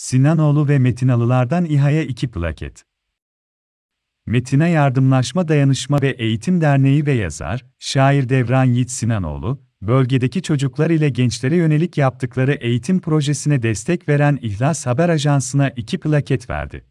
Sinanoğlu ve Metin Alılar'dan İHA'ya iki plaket. Metine Yardımlaşma Dayanışma ve Eğitim Derneği ve yazar, şair Devran Yiğit Sinanoğlu, bölgedeki çocuklar ile gençlere yönelik yaptıkları eğitim projesine destek veren İhlas Haber Ajansı'na iki plaket verdi.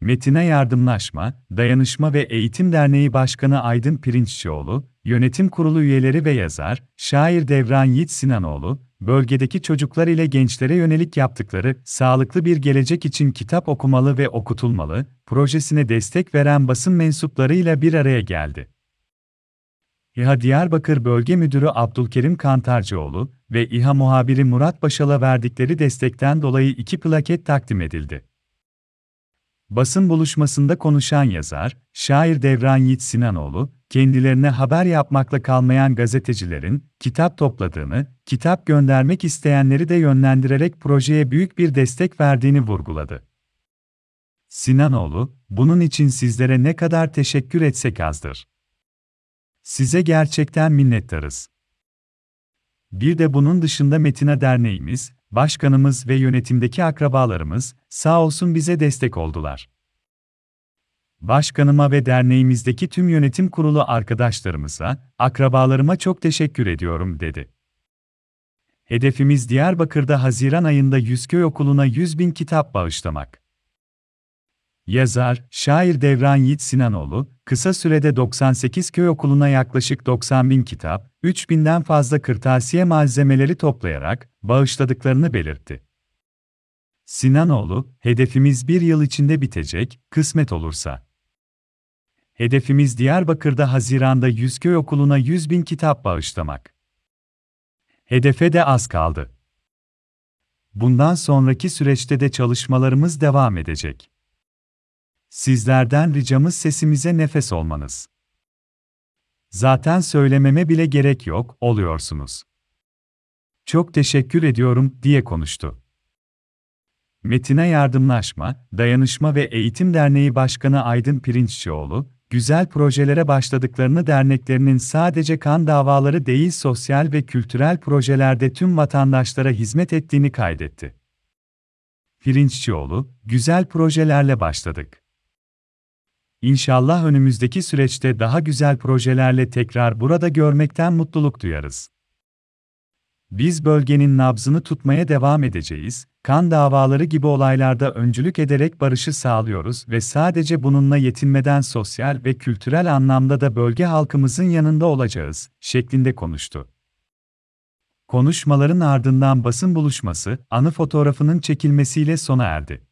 Metine Yardımlaşma, Dayanışma ve Eğitim Derneği Başkanı Aydın Pirinççioğlu, yönetim kurulu üyeleri ve yazar, şair Devran Yiğit Sinanoğlu, bölgedeki çocuklar ile gençlere yönelik yaptıkları Sağlıklı Bir Gelecek için kitap okumalı ve okutulmalı projesine destek veren basın mensuplarıyla bir araya geldi. İHA Diyarbakır Bölge Müdürü Abdülkerim Kantarcıoğlu ve İHA muhabiri Murat Başal'a verdikleri destekten dolayı iki plaket takdim edildi. Basın buluşmasında konuşan yazar, şair Devran Yiğit Sinanoğlu, kendilerine haber yapmakla kalmayan gazetecilerin, kitap topladığını, kitap göndermek isteyenleri de yönlendirerek projeye büyük bir destek verdiğini vurguladı. Sinanoğlu, bunun için sizlere ne kadar teşekkür etsek azdır. Size gerçekten minnettarız. Bir de bunun dışında Metina Derneğimiz, başkanımız ve yönetimdeki akrabalarımız sağ olsun bize destek oldular başkanıma ve derneğimizdeki tüm yönetim kurulu arkadaşlarımıza, akrabalarıma çok teşekkür ediyorum dedi. Hedefimiz Diyarbakır'da Haziran ayında Yüzköy Okulu'na 100 bin kitap bağışlamak. Yazar, şair Devran Yiğit Sinanoğlu, kısa sürede 98 köy okuluna yaklaşık 90 bin kitap, 3 binden fazla kırtasiye malzemeleri toplayarak bağışladıklarını belirtti. Sinanoğlu, hedefimiz bir yıl içinde bitecek, kısmet olursa. Hedefimiz Diyarbakır'da Haziran'da Yüzköy Okulu'na 100 bin kitap bağışlamak. Hedefe de az kaldı. Bundan sonraki süreçte de çalışmalarımız devam edecek. Sizlerden ricamız sesimize nefes olmanız. Zaten söylememe bile gerek yok, oluyorsunuz. Çok teşekkür ediyorum diye konuştu. Metine Yardımlaşma, Dayanışma ve Eğitim Derneği Başkanı Aydın Pirinççioğlu, güzel projelere başladıklarını derneklerinin sadece kan davaları değil sosyal ve kültürel projelerde tüm vatandaşlara hizmet ettiğini kaydetti. Pirinççioğlu, güzel projelerle başladık. İnşallah önümüzdeki süreçte daha güzel projelerle tekrar burada görmekten mutluluk duyarız. Biz bölgenin nabzını tutmaya devam edeceğiz, kan davaları gibi olaylarda öncülük ederek barışı sağlıyoruz ve sadece bununla yetinmeden sosyal ve kültürel anlamda da bölge halkımızın yanında olacağız, şeklinde konuştu. Konuşmaların ardından basın buluşması, anı fotoğrafının çekilmesiyle sona erdi.